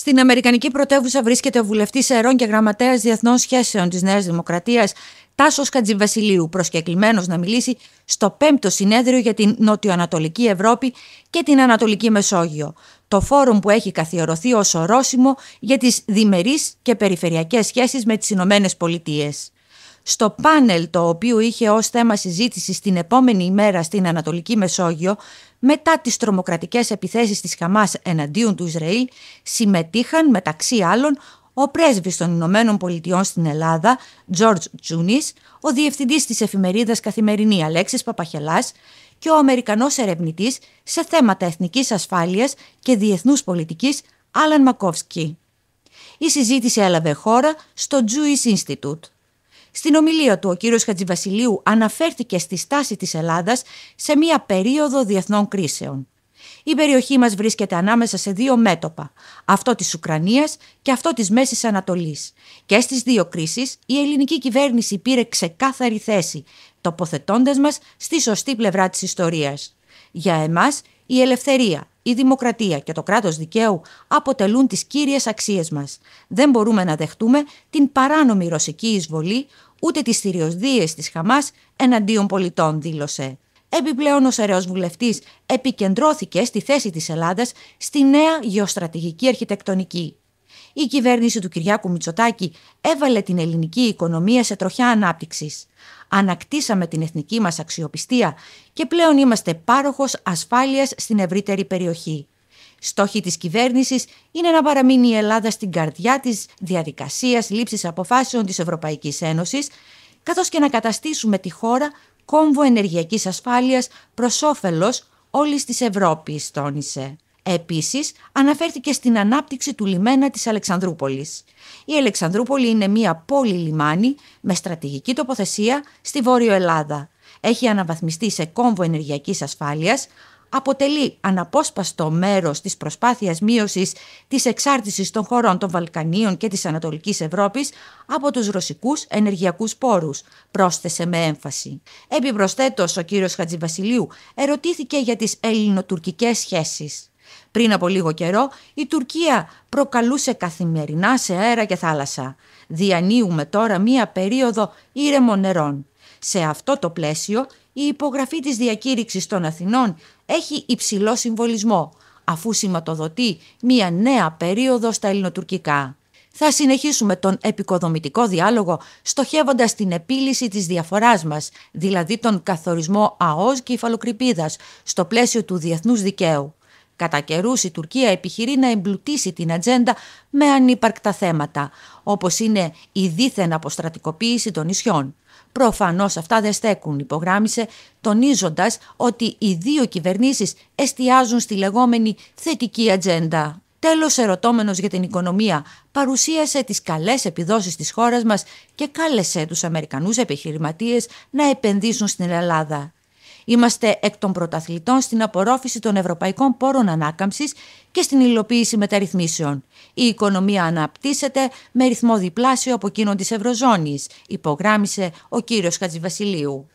Στην Αμερικανική πρωτεύουσα βρίσκεται ο βουλευτής Ερών και γραμματέας Διεθνών Σχέσεων της Νέας Δημοκρατίας, Τάσος Κατζηβασιλείου, προσκεκλημένος να μιλήσει στο 5ο Συνέδριο για την Ανατολική Ευρώπη και την Ανατολική Μεσόγειο. Το φόρουμ που έχει καθιερωθεί ως ορόσημο για τις διμερείς και περιφερειακές σχέσεις με τις Ηνωμένες Πολιτείες στο πάνελ το οποίο είχε ως θέμα συζήτηση την επόμενη ημέρα στην Ανατολική Μεσόγειο μετά τις τρομοκρατικές επιθέσεις της Χαμάς εναντίον του Ισραήλ συμμετείχαν μεταξύ άλλων ο πρέσβης των Ηνωμένων Πολιτειών στην Ελλάδα, George Τζούνις, ο διευθυντής της εφημερίδας Καθημερινή Αλέξης Παπαχελάς και ο Αμερικανός ερευνητής σε θέματα εθνικής ασφάλειας και διεθνούς πολιτικής, Άλαν Μακόφσκι. Η συζήτηση έλαβε χώρα στο Jewish Institute. Στην ομιλία του, ο κύριος Χατζηβασιλείου αναφέρθηκε στη στάση της Ελλάδας σε μια περίοδο διεθνών κρίσεων. Η περιοχή μας βρίσκεται ανάμεσα σε δύο μέτωπα, αυτό της Ουκρανίας και αυτό της Μέσης Ανατολής. Και στις δύο κρίσεις η ελληνική κυβέρνηση πήρε ξεκάθαρη θέση, τοποθετώντας μας στη σωστή πλευρά της ιστορίας. Για εμάς. Η ελευθερία, η δημοκρατία και το κράτος δικαίου αποτελούν τις κύριες αξίες μας. Δεν μπορούμε να δεχτούμε την παράνομη ρωσική εισβολή ούτε τις θηριοσδίες της Χαμάς εναντίον πολιτών, δήλωσε. Επιπλέον, ο Σεραιός Βουλευτής επικεντρώθηκε στη θέση της Ελλάδας στη νέα γεωστρατηγική αρχιτεκτονική η κυβέρνηση του Κυριάκου Μητσοτάκη έβαλε την ελληνική οικονομία σε τροχιά ανάπτυξης. Ανακτήσαμε την εθνική μας αξιοπιστία και πλέον είμαστε πάροχος ασφάλειας στην ευρύτερη περιοχή. Στόχοι της κυβέρνησης είναι να παραμείνει η Ελλάδα στην καρδιά της διαδικασίας λήψης αποφάσεων της Ευρωπαϊκής Ένωσης, καθώς και να καταστήσουμε τη χώρα κόμβο ενεργειακής ασφάλειας προς όφελος όλης της Ευρώπης, τόνισε. Επίσης, αναφέρθηκε στην ανάπτυξη του λιμένα της Αλεξανδρούπολης. Η Αλεξανδρούπολη είναι μία πόλη-λιμάνι με στρατηγική τοποθεσία στη Βόρειο Ελλάδα. Έχει αναβαθμιστεί σε κόμβο ενεργειακής ασφάλειας, αποτελεί αναπόσπαστο μέρος της προσπάθειας μείωσης της εξάρτησης των χωρών των Βαλκανίων και της Ανατολικής Ευρώπης από τους ρωσικούς ενεργειακούς πόρους, πρόσθεσε με έμφαση. Επιπροσθέτως, ο κύριος Χατζηβασιλείου ερωτήθηκε για τις ελληνοτουρκικές σχέσεις. Πριν από λίγο καιρό, η Τουρκία προκαλούσε καθημερινά σε αέρα και θάλασσα. Διανύουμε τώρα μία περίοδο ήρεμων νερών. Σε αυτό το πλαίσιο, η υπογραφή της διακήρυξης των Αθηνών έχει υψηλό συμβολισμό, αφού σηματοδοτεί μία νέα περίοδο στα ελληνοτουρκικά. Θα συνεχίσουμε τον επικοδομητικό διάλογο στοχεύοντας την επίλυση της διαφοράς μας, δηλαδή τον καθορισμό ΑΟΣ και υφαλοκρηπίδας, στο πλαίσιο του διεθνούς δικαίου. Κατά καιρούς η Τουρκία επιχειρεί να εμπλουτίσει την ατζέντα με ανύπαρκτα θέματα, όπως είναι η δίθεν αποστρατικοποίηση των νησιών. Προφανώς αυτά δεν στέκουν, υπογράμμισε, τονίζοντας ότι οι δύο κυβερνήσεις εστιάζουν στη λεγόμενη θετική ατζέντα. Τέλος, ερωτώμενος για την οικονομία, παρουσίασε τις καλές επιδόσεις της χώρας μας και κάλεσε τους Αμερικανούς επιχειρηματίες να επενδύσουν στην Ελλάδα. Είμαστε εκ των πρωταθλητών στην απορρόφηση των ευρωπαϊκών πόρων ανάκαμψης και στην υλοποίηση μεταρρυθμίσεων. Η οικονομία αναπτύσσεται με ρυθμό διπλάσιο από εκείνον της Ευρωζώνης, υπογράμμισε ο κύριος Χατζηβασιλείου.